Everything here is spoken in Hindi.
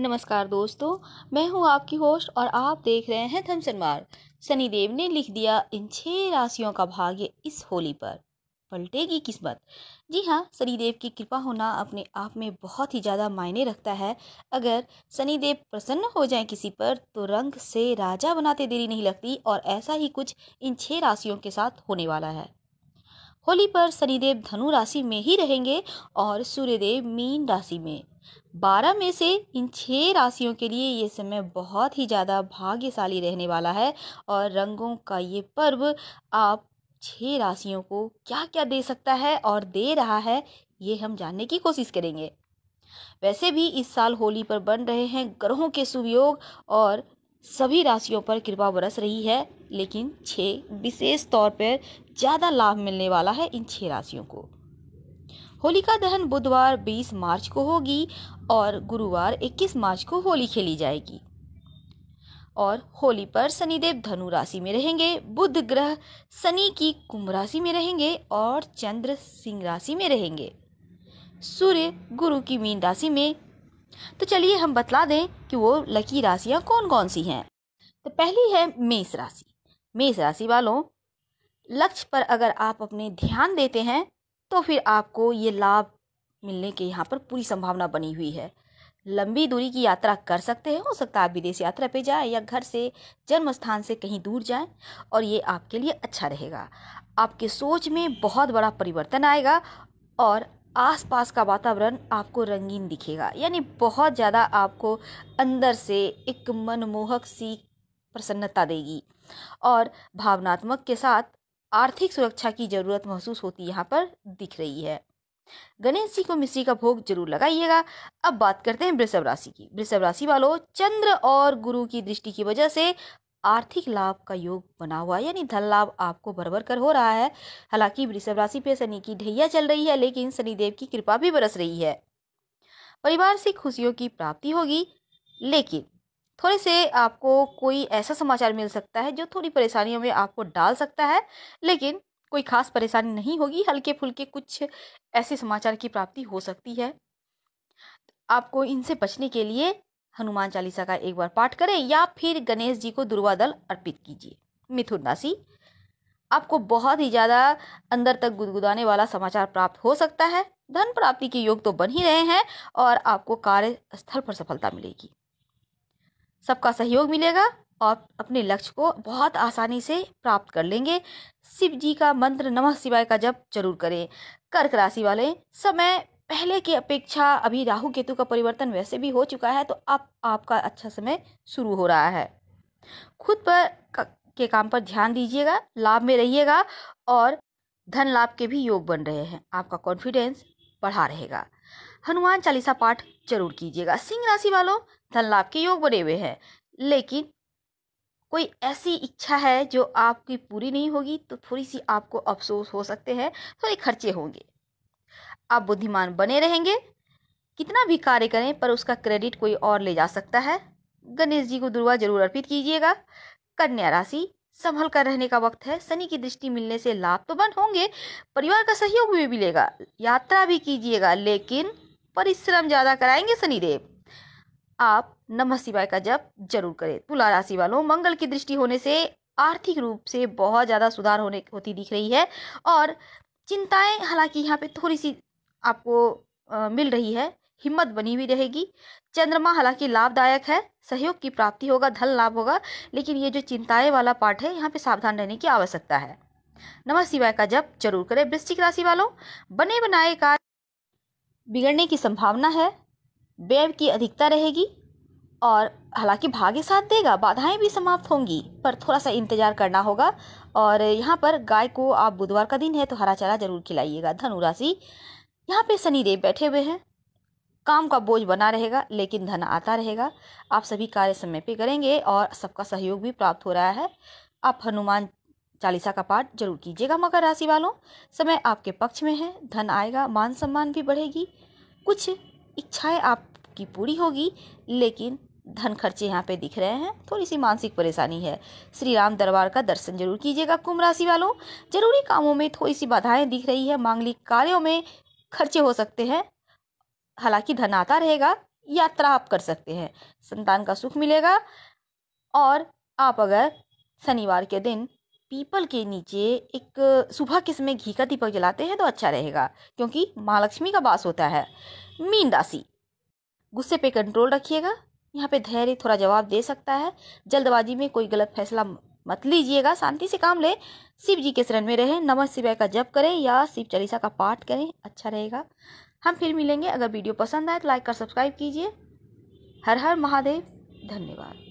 नमस्कार दोस्तों मैं हूं आपकी होस्ट और आप देख रहे हैं थमसन मार शनिदेव ने लिख दिया इन छह राशियों का भाग्य इस होली पर पलटेगी किस्मत जी हाँ शनिदेव की कृपा होना अपने आप में बहुत ही ज़्यादा मायने रखता है अगर शनिदेव प्रसन्न हो जाए किसी पर तो रंग से राजा बनाते देरी नहीं लगती और ऐसा ही कुछ इन छह राशियों के साथ होने वाला है होली पर शनिदेव धनु राशि में ही रहेंगे और सूर्यदेव मीन राशि में बारह में से इन छः राशियों के लिए ये समय बहुत ही ज़्यादा भाग्यशाली रहने वाला है और रंगों का ये पर्व आप छः राशियों को क्या क्या दे सकता है और दे रहा है ये हम जानने की कोशिश करेंगे वैसे भी इस साल होली पर बन रहे हैं ग्रहों के सुवियोग और सभी राशियों पर कृपा बरस रही है लेकिन छः विशेष तौर पर ज़्यादा लाभ मिलने वाला है इन छः राशियों को होलिका दहन बुधवार 20 मार्च को होगी और गुरुवार 21 मार्च को होली खेली जाएगी और होली पर शनिदेव धनु राशि में रहेंगे बुध ग्रह शनि की कुंभ राशि में रहेंगे और चंद्र सिंह राशि में रहेंगे सूर्य गुरु की मीन राशि में तो चलिए हम बतला दें कि वो लकी राशियाँ कौन कौन सी हैं तो पहली है मेष राशि मेष राशि वालों लक्ष्य पर अगर आप अपने ध्यान देते हैं तो फिर आपको ये लाभ मिलने के यहाँ पर पूरी संभावना बनी हुई है लंबी दूरी की यात्रा कर सकते हैं हो सकता है आप विदेश यात्रा पे जाएं या घर से जन्म स्थान से कहीं दूर जाएं और ये आपके लिए अच्छा रहेगा आपके सोच में बहुत बड़ा परिवर्तन आएगा और आसपास का वातावरण आपको रंगीन दिखेगा यानी बहुत ज़्यादा आपको अंदर से एक मनमोहक सी प्रसन्नता देगी और भावनात्मक के साथ आर्थिक सुरक्षा की ज़रूरत महसूस होती यहाँ पर दिख रही है गणेश जी को मिश्री का भोग जरूर लगाइएगा अब बात करते हैं वृषभ राशि की वृषभ राशि वालों चंद्र और गुरु की दृष्टि की वजह से आर्थिक लाभ का योग बना हुआ है यानी धन लाभ आपको भर भर कर हो रहा है हालांकि वृषभ राशि पे शनि की ढैया चल रही है लेकिन शनिदेव की कृपा भी बरस रही है परिवार से खुशियों की प्राप्ति होगी लेकिन थोड़े से आपको कोई ऐसा समाचार मिल सकता है जो थोड़ी परेशानियों में आपको डाल सकता है लेकिन कोई खास परेशानी नहीं होगी हल्के फुल्के कुछ ऐसे समाचार की प्राप्ति हो सकती है आपको इनसे बचने के लिए हनुमान चालीसा का एक बार पाठ करें या फिर गणेश जी को दुर्वा दल अर्पित कीजिए मिथुन राशि आपको बहुत ही ज़्यादा अंदर तक गुदगुदाने वाला समाचार प्राप्त हो सकता है धन प्राप्ति के योग तो बन ही रहे हैं और आपको कार्य स्थल पर सफलता मिलेगी सबका सहयोग मिलेगा और अपने लक्ष्य को बहुत आसानी से प्राप्त कर लेंगे शिव जी का मंत्र नमः शिवाय का जप जरूर करें कर्क राशि वाले समय पहले की अपेक्षा अभी राहु केतु का परिवर्तन वैसे भी हो चुका है तो अब आपका अच्छा समय शुरू हो रहा है खुद पर के काम पर ध्यान दीजिएगा लाभ में रहिएगा और धन लाभ के भी योग बन रहे हैं आपका कॉन्फिडेंस बढ़ा रहेगा हनुमान चालीसा पाठ जरूर कीजिएगा सिंह राशि वालों धन लाभ के योग बने हुए हैं लेकिन कोई ऐसी इच्छा है जो आपकी पूरी नहीं होगी तो थोड़ी सी आपको अफसोस हो सकते हैं थोड़े खर्चे होंगे आप बुद्धिमान बने रहेंगे कितना भी कार्य करें पर उसका क्रेडिट कोई और ले जा सकता है गणेश जी को दुर्वा जरूर अर्पित कीजिएगा कन्या राशि संभल कर रहने का वक्त है शनि की दृष्टि मिलने से लाभ तो बंद होंगे परिवार का सहयोग भी मिलेगा यात्रा भी कीजिएगा लेकिन परिश्रम ज़्यादा कराएंगे शनिदेव आप नमः शिवाय का जप जरूर करें तुला राशि वालों मंगल की दृष्टि होने से आर्थिक रूप से बहुत ज़्यादा सुधार होने होती दिख रही है और चिंताएं हालांकि यहाँ पे थोड़ी सी आपको मिल रही है हिम्मत बनी हुई रहेगी चंद्रमा हालांकि लाभदायक है सहयोग की प्राप्ति होगा धन लाभ होगा लेकिन ये जो चिंताएं वाला पाठ है यहाँ पे सावधान रहने की आवश्यकता है नमः शिवाय का जप जरूर करें वृश्चिक राशि वालों बने बनाए कार्य बिगड़ने की संभावना है व्यय की अधिकता रहेगी और हालांकि भाग्य साथ देगा बाधाएं भी समाप्त होंगी पर थोड़ा सा इंतजार करना होगा और यहाँ पर गाय को आप बुधवार का दिन है तो हरा चारा जरूर खिलाइएगा धनुराशि यहाँ पे शनिदेव बैठे हुए हैं काम का बोझ बना रहेगा लेकिन धन आता रहेगा आप सभी कार्य समय पे करेंगे और सबका सहयोग भी प्राप्त हो रहा है आप हनुमान चालीसा का पाठ जरूर कीजिएगा मकर राशि वालों समय आपके पक्ष में है धन आएगा मान सम्मान भी बढ़ेगी कुछ इच्छाएं आपकी पूरी होगी लेकिन धन खर्चे यहाँ पे दिख रहे हैं थोड़ी सी मानसिक परेशानी है श्री राम दरबार का दर्शन जरूर कीजिएगा कुंभ राशि वालों जरूरी कामों में थोड़ी सी बाधाएं दिख रही है मांगलिक कार्यों में खर्चे हो सकते हैं हालांकि धन आता रहेगा यात्रा आप कर सकते हैं संतान का सुख मिलेगा और आप अगर शनिवार के दिन पीपल के नीचे एक सुबह किस्म में घी का दीपक जलाते हैं तो अच्छा रहेगा क्योंकि महालक्ष्मी का वास होता है मीन राशि गुस्से पे कंट्रोल रखिएगा यहाँ पे धैर्य थोड़ा जवाब दे सकता है जल्दबाजी में कोई गलत फैसला मत लीजिएगा शांति से काम ले शिव जी के शरण में रहें नमः शिवाय का जप करें या शिव चालीसा का पाठ करें अच्छा रहेगा हम फिर मिलेंगे अगर वीडियो पसंद आए तो लाइक और सब्सक्राइब कीजिए हर हर महादेव धन्यवाद